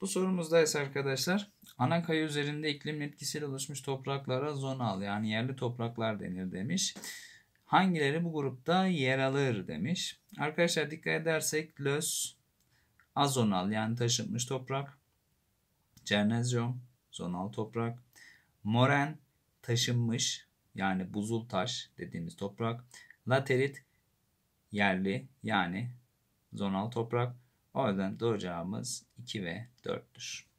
Bu sorumuzda ise arkadaşlar ana kaya üzerinde iklim etkisiyle oluşmuş topraklara zonal yani yerli topraklar denir demiş. Hangileri bu grupta yer alır demiş. Arkadaşlar dikkat edersek löz, azonal yani taşınmış toprak, cernezyum, zonal toprak, moren, taşınmış yani buzul taş dediğimiz toprak, laterit, yerli yani zonal toprak, o yüzden doğru cevabımız 2 ve 4'tür.